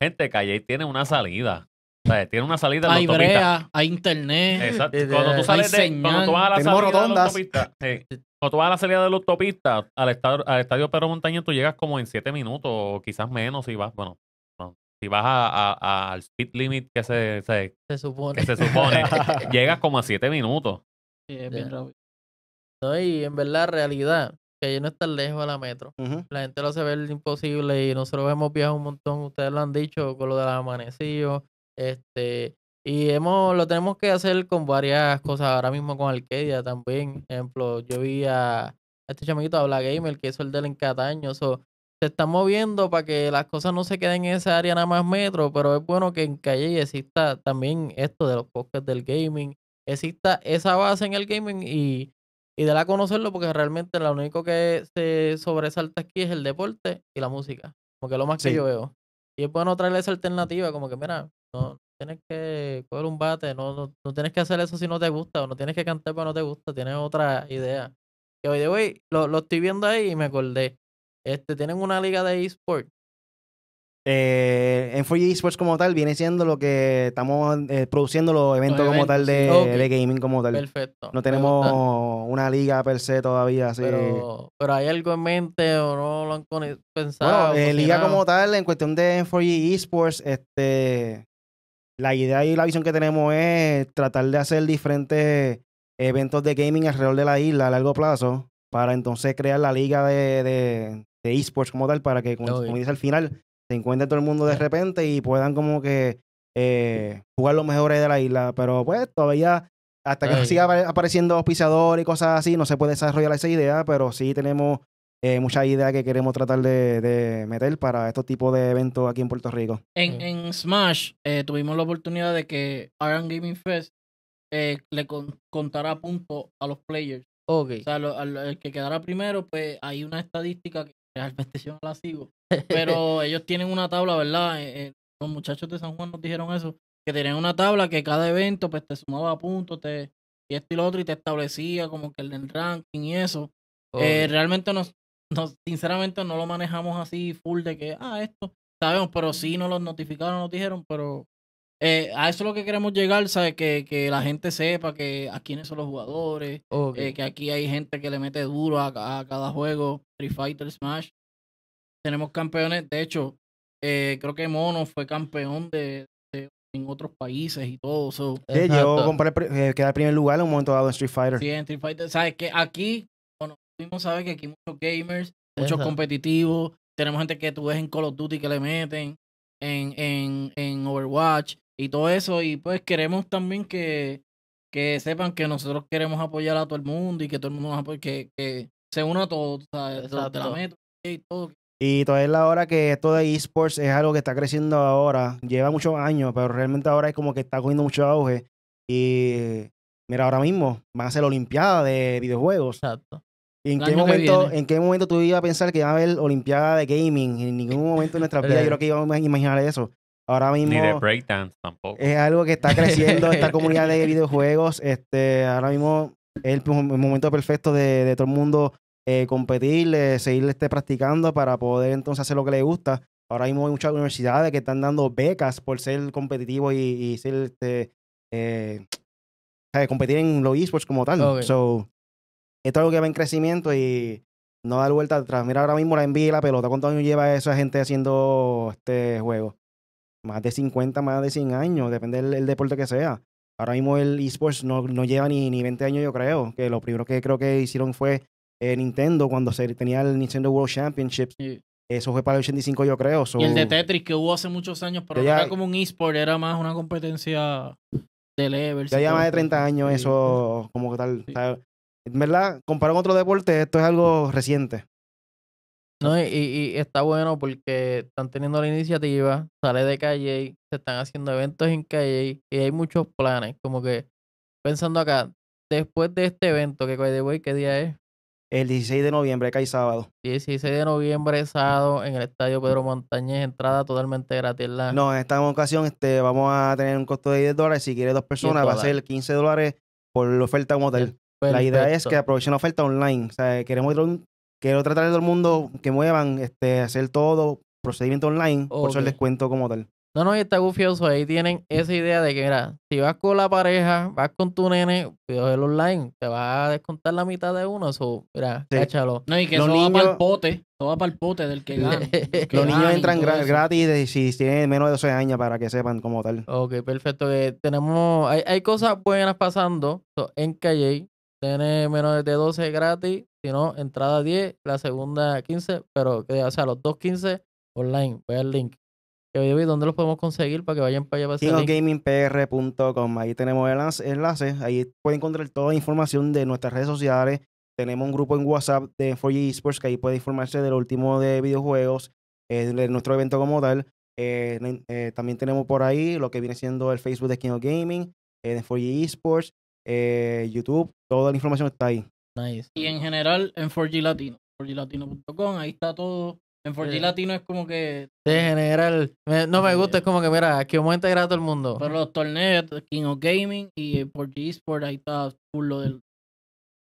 gente, calle tiene una salida. tiene una salida a la autopista.
hay internet. Cuando tú sales
de, cuando vas a la salida de la autopista, cuando tú vas a la salida de la autopista al estadio, al estadio Pedro Montaña, tú llegas como en siete minutos o quizás menos si vas, bueno, si vas a, al speed limit que se, supone, se supone [laughs] llegas como a siete minutos.
Sí, bien No, y en verdad, realidad, que allí no está lejos de la metro. La gente lo hace ver imposible y nosotros hemos viajado un montón, ustedes lo han dicho, con lo de los amanecidos, este, y hemos, lo tenemos que hacer con varias cosas, ahora mismo con Arcadia también, ejemplo, yo vi a, este chamito, a Gamer, que es el del encataño se está moviendo para que las cosas no se queden en esa área nada más metro, pero es bueno que en Calle exista también esto de los podcasts del gaming, exista esa base en el gaming y, y dar conocerlo porque realmente lo único que se sobresalta aquí es el deporte y la música, porque es lo más que yo veo. Y es bueno traerle esa alternativa, como que mira, no tienes que coger un bate, no, no, no tienes que hacer eso si no te gusta, o no tienes que cantar porque no te gusta, tienes otra idea. Que hoy de hoy lo, lo estoy viendo ahí y me acordé. Este, tienen una liga de eSports.
Eh, en 4G Esports como tal viene siendo lo que estamos eh, produciendo los eventos como tal de, gaming como tal. No tenemos una liga per se todavía Pero,
pero, hay algo en mente o no lo han pensado. Eh, liga como
tal, en cuestión de 4G Esports, este, la idea y la visión que tenemos es tratar de hacer diferentes eventos de gaming alrededor de la isla a largo plazo para entonces crear la liga de, de, esports como tal para que, como dice al final, se encuentra todo el mundo de repente y puedan como que eh, jugar los mejores de la isla. Pero pues todavía, hasta que siga apareciendo auspiciador y cosas así, no se puede desarrollar esa idea, pero sí tenemos eh, muchas ideas que queremos tratar de, meter para estos tipos de eventos aquí en Puerto Rico.
En, Smash eh, tuvimos la oportunidad de que Iron Gaming Fest le contará punto a los players. O sea, el que quedara primero, pues hay una estadística que realmente yo no la sigo. Pero [laughs] ellos tienen una tabla, ¿verdad? Eh, eh, los muchachos de San Juan nos dijeron eso, que tenían una tabla que cada evento pues te sumaba puntos, te, y esto y lo otro, y te establecía como que el ranking y eso. Eh, realmente nos, nos, sinceramente no lo manejamos así full de que, ah, esto, sabemos, pero sí nos lo notificaron, nos dijeron, pero eh, a eso es lo que queremos llegar, ¿sabes? Que, que la gente sepa que a quiénes son los jugadores, eh, que aquí hay gente que le mete duro a, a cada juego, Street Fighter, Smash. Tenemos campeones, de hecho, eh, creo que Mono fue campeón de, en otros países y todo. eso. Sí, llegó a
eh, primer lugar en un momento dado en Street Fighter. Sí, en
Street Fighter. ¿Sabes? Que aquí, bueno, mismo sabes que aquí muchos gamers, muchos competitivos, tenemos gente que tú ves en Call of Duty que le meten, en, en, en Overwatch y todo eso. Y pues queremos también que, que sepan que nosotros queremos apoyar a todo el mundo y que todo el mundo nos apoye, que, se una a todos, la y
todo. Y todavía es la hora que esto de esports es algo que está creciendo ahora. Lleva muchos años, pero realmente ahora es como que está cogiendo mucho auge. Y mira, ahora mismo van a ser Olimpiadas de videojuegos. Exacto. en, qué momento, ¿En qué momento tú ibas a pensar que iba a haber Olimpiada de gaming? En ningún momento de nuestra [laughs] vida yo eh. creo que íbamos a imaginar eso ahora mismo. Ni de
breakdance tampoco. Es algo que está creciendo [laughs] esta comunidad
de videojuegos. Este, ahora mismo es el, pues, momento perfecto de, todo el mundo eh, competir, seguir este, practicando para poder entonces hacer lo que le gusta. Ahora mismo hay muchas universidades que están dando becas por ser competitivo y, ser este, eh, competir en los esports como tal. esto es algo que va en crecimiento y no da vuelta atrás. Mira ahora mismo la envía y la pelota. ¿Cuántos años lleva esa gente haciendo este juego? más de 50, más de 100 años, depende del, deporte que sea. Ahora mismo el esports no, lleva ni, ni 20 años, yo creo, que lo primero que creo que hicieron fue eh, Nintendo cuando se tenía el Nintendo World Championships. Eso fue para el 85, yo creo. el de
Tetris que hubo hace muchos años, pero era como un eSport, era más una competencia de level. Ya lleva más de 30
años eso, como que tal. en verdad, comparado con otro deporte, esto es algo reciente.
No, y, y, está bueno porque están teniendo la iniciativa, sale de calle, se están haciendo eventos en calle y hay muchos planes. Como que pensando acá, después de este evento, que de voy, ¿qué día es? El 16 de noviembre, que hay sábado. 16 de noviembre, sábado, en el Estadio Pedro Montañez, entrada totalmente gratis. No,
en esta ocasión este, vamos a tener un costo de 10 dólares. Si quieres dos personas, va a ser 15 dólares por la oferta como tal. La idea es que aprovechen la oferta online. O sea, queremos Quiero tratar de todo el mundo que muevan, este, hacer todo, procedimiento online, por eso el descuento como tal.
No, no, y está gufioso. Ahí tienen esa idea de que, mira, si vas con la pareja, vas con tu nene, el online, te va a descontar la mitad de uno. Eso, mira, cáchalo.
No, y que no eso va para el
pote. no va para el pote del que [laughs] gana. los niños entran gratis
si tienen menos de 12 años para que sepan como tal. Ok, perfecto. que tenemos, hay, hay, cosas buenas pasando en
Calle. Tiene menos de 12 gratis si no, entrada 10, la segunda 15, pero que, eh, o sea, los dos online. Voy al link. Que ¿dónde los podemos conseguir para que vayan para allá?
KingoGamingPR.com. Ahí tenemos el enlace. Ahí pueden encontrar toda la información de nuestras redes sociales. Tenemos un grupo en WhatsApp de 4G Esports que ahí puede informarse del último de videojuegos, eh, de nuestro evento como tal. Eh, también tenemos por ahí lo que viene siendo el Facebook de King Gaming, de 4G Esports, YouTube. Toda la información está ahí.
Y en general en 4G Latino, 4GLatino.com, ahí está todo. En 4 Latino es como que. en general. no me gusta, es como que, mira, aquí vamos a todo el mundo. Pero los torneos, King of Gaming y 4G Esports, ahí está todo. del.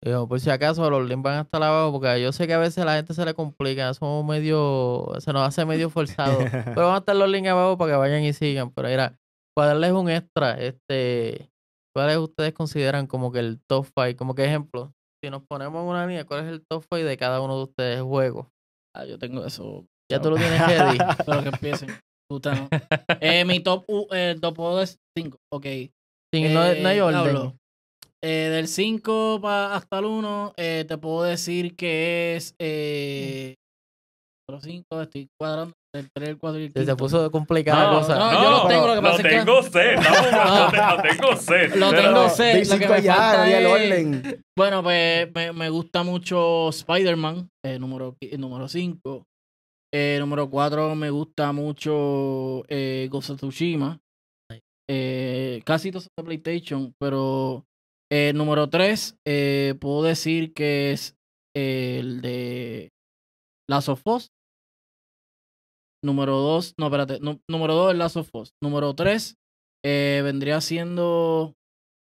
Yo, por si acaso los links van hasta abajo, porque yo sé que a veces a la gente se le complica, somos medio, se nos hace medio forzado. [laughs] pero van a estar los links abajo para que vayan y sigan. Pero mira, para darles un extra, este, ¿cuáles ustedes consideran como que el top five Como que ejemplo, si nos ponemos en una línea, ¿cuál es el top 5 de cada uno de ustedes juego? Ah, yo tengo eso. Ya tú lo tienes ready. [laughs] Pero que empiecen. Puta, no. eh, mi top, eh, top 1 es 5. Ok. Sí, no, no, hay eh, orden. Eh, del 5 hasta el 1, te puedo decir que es 4, 5, estoy cuadrando el 3, el 4 y el 5. Se te puso complicada la cosa. No, no, yo lo tengo, lo que pasa lo es tengo que... [laughs] C, lo
tengo sed. Lo tengo sed. lo que me falta
es... Bueno, pues me, me gusta mucho Spider-Man, eh, número, número 5. Eh, número 4 eh, me gusta mucho eh, Ghost of Tsushima. Eh, casi todos de PlayStation, pero eh, número 3 eh, puedo decir que es el de Last of Us Número dos, no, espérate. número 2 es Last of Us. Número tres eh, vendría siendo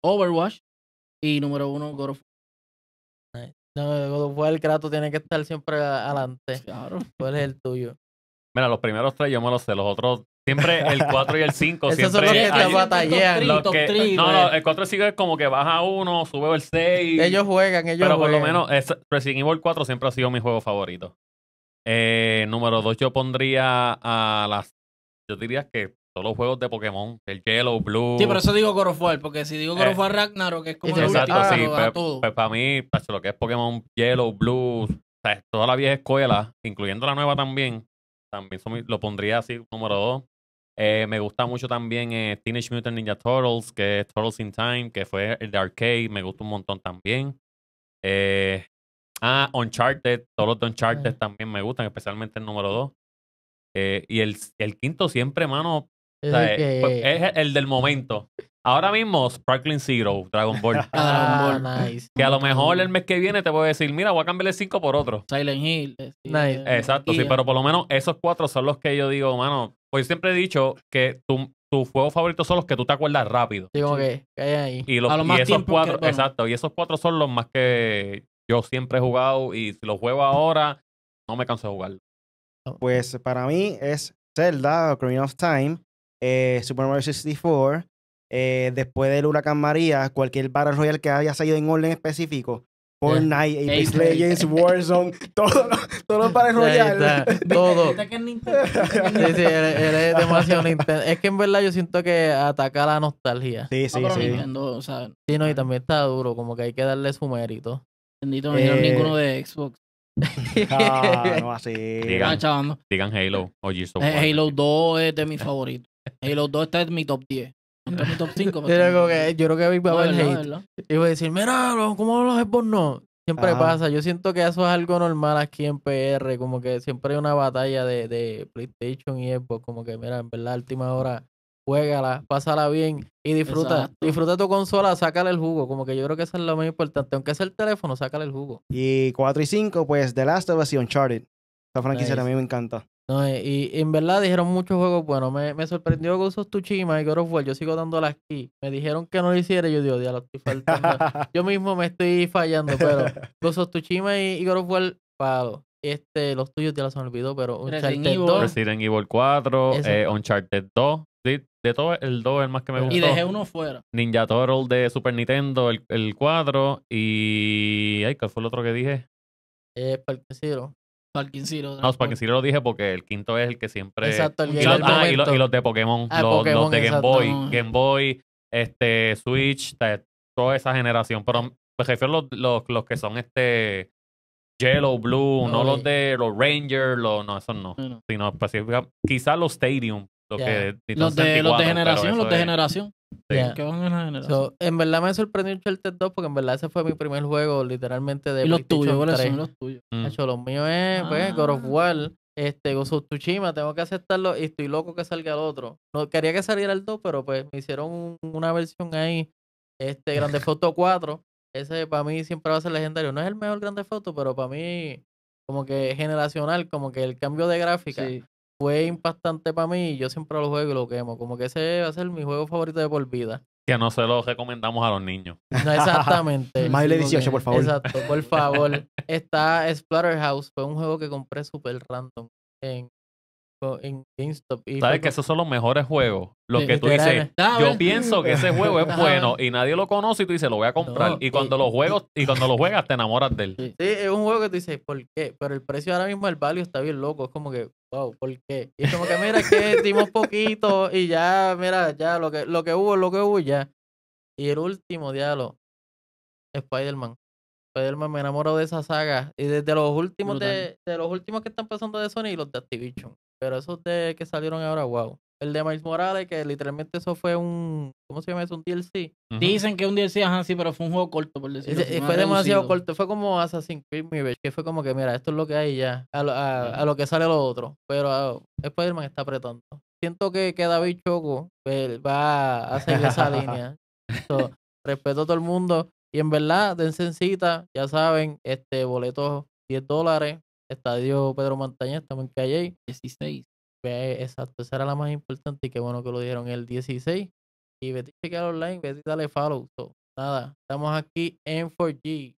Overwatch. Y número uno, God of War. No, God of War, el Kratos tiene que estar siempre adelante.
Claro. ¿Cuál es el tuyo? Mira, los primeros tres yo me los sé. Los otros Siempre el 4 y el 5. [laughs] siempre son los que te batallan. Los que, no, no, el 4 y 5 es como que baja uno, sube el 6. Ellos juegan, ellos Pero por lo menos Resident Evil 4 siempre ha sido mi juego favorito. Eh, número dos yo pondría a las... Yo diría que todos los juegos de Pokémon, el Yellow, Blue... Sí, pero eso
digo God porque si digo God eh, Ragnarok, que es como Exacto, pues,
pues, para mí, para lo que es Pokémon Yellow, Blue, o sea, toda la vieja escuela, incluyendo la nueva también, también lo pondría así, número dos Eh, me gusta mucho también eh, Teenage Mutant Ninja Turtles, que es Turtles in Time, que fue el de arcade, me gusta un montón también. Eh, Ah, Uncharted, todos los de Uncharted también me gustan, especialmente el número 2. Eh, y el, el, quinto siempre, mano, eh, pues, es, el del momento. Ahora mismo, Sparkling Zero, Dragon Ball. [laughs]
ah, Nice.
Que a lo mejor el mes que viene te voy a decir, mira, voy a cambiarle 5 por otro. Silent Hill. Eh, exacto, sí, pero por lo menos esos cuatro son los que yo digo, mano. Pues siempre he dicho que tu, tu juegos favoritos son los que tú te acuerdas rápido. Digo sí,
que, ahí. Y, los, cuatro, exacto,
y esos cuatro son los más que yo siempre he jugado y si lo juego ahora, no me canso
de jugarlo. Pues para mí es Zelda, Ocarina of Time, eh, Super Mario 64, eh, después del Huracán María, cualquier Battle Royale que haya salido en orden específico, Fortnite, yeah. Legends, Warzone, [laughs] todos los todo para Todo. [laughs]
Es que en verdad yo siento que ataca la nostalgia. Sí, sí, sí. sí, no, y también está duro, como que hay que darle su mérito. Bendito, no ninguno eh, de Xbox. Ah, no así. Digan, digan Halo eh, Halo 2 [laughs] es de mis favoritos. Halo 2 está en mi top 10. en mi top 5. [laughs] yo, creo que, yo creo que va a haber hate. Y voy a decir, mira, ¿cómo los Xbox no? Siempre pasa. Yo siento que eso es algo normal aquí en PR. Como que siempre hay una batalla de, PlayStation y Xbox. Como que, mira, en verdad, última hora juégala, pásala bien y disfruta. Disfruta tu consola, sácale el jugo. Como que yo creo que eso es lo más importante. Aunque sea el teléfono, sácale el jugo.
Y 4 y 5, pues The Last of Us y Uncharted. franquicia a mí me encanta.
No, y, en verdad dijeron muchos juegos buenos. Me, me sorprendió Ghost of Tsushima y God of War. Yo sigo dando las Me dijeron que no lo hiciera. Yo digo, diablo, estoy [laughs] yo mismo me estoy fallando, pero Ghost of Tsushima y, y God of War, palo. Este, los tuyos ya los olvidado, pero Uncharted 2.
Evil 4, eh, Uncharted 2, de todo, el 2 el más que me gustó. Y dejé uno fuera. Ninja Turtle de Super Nintendo, el, el 4. Y. Ay, ¿cuál fue el otro que dije?
Eh, Parque Zero.
Zero. No, Parking Zero lo dije porque el quinto es el que siempre. Exacto, el y, los, ah, y, los, de Pokémon, ah, los, de Game Boy, Game Boy, este, Switch, toda esa generación. Pero me refiero los, los, que son este Yellow, Blue, no, los de los Rangers, los, no, esos no. no. Sino específicamente, quizás los Stadium, los, de, los de generación, los de generación.
en verdad me sorprendió el t 2 porque en verdad ese fue mi primer juego literalmente de ¿Y los tuyos, ¿cuáles los tuyos? Mm. los míos es pues, ah. God of War, este, Ghost of tengo que aceptarlo y estoy loco que salga el otro. No, quería que saliera el 2, pero pues me hicieron una versión ahí, este, Grande Foto 4. Ese para mí siempre va a ser legendario. No es el mejor Grande Foto, pero para mí como que generacional, como que el cambio de gráfica. Sí fue impactante para mí y yo siempre lo juego y lo quemo. Como que ese va a ser mi juego favorito de por vida.
Que no se lo recomendamos a los niños. [laughs] No, exactamente. Maile 18, por favor. Exacto, por
favor. [laughs] Está Splatterhouse. Fue un juego que compré super random en en GameStop. ¿Sabes que esos
son los mejores juegos? lo que tú dices, ah, yo pienso que ese juego es [laughs] bueno y nadie lo conoce y tú dices, lo voy a comprar. y cuando lo juegas, y cuando lo juegas te enamoras de él. Sí,
es un juego que tú dices, ¿por qué? Pero el precio ahora mismo el value está bien loco. Es como que, wow, ¿por qué? Y es como que, mira, que [laughs] dimos poquito y ya, mira, ya lo que, lo que hubo, lo que hubo ya. Y el último diálogo, Spider-Man. Spider-Man me enamoró de esa saga. Y desde los últimos de, de, los últimos que están pasando de Sony y los de Activision. Pero esos de que salieron ahora, wow. El de Miles Morales, que literalmente eso fue un. ¿Cómo se llama eso? Un DLC. Dicen que un DLC, ajá, pero fue un juego corto, por decirlo así. Fue demasiado corto. Fue como Assassin's Creed Mirage, que fue como que, mira, esto es lo que hay ya. A lo, a, lo que sale lo otro. Pero ah, Spiderman está apretando. Siento que, David Choco va a seguir esa línea. [laughs] respeto a todo el mundo. Y en verdad, Den ya saben, este boleto 10 dólares Estadio Pedro Montaña, estamos en Calle. 16. Ve, exacto, esa era la más importante y qué bueno que lo dijeron el
16. Y vete a chequear online, vete dale follow. nada, estamos aquí en 4G.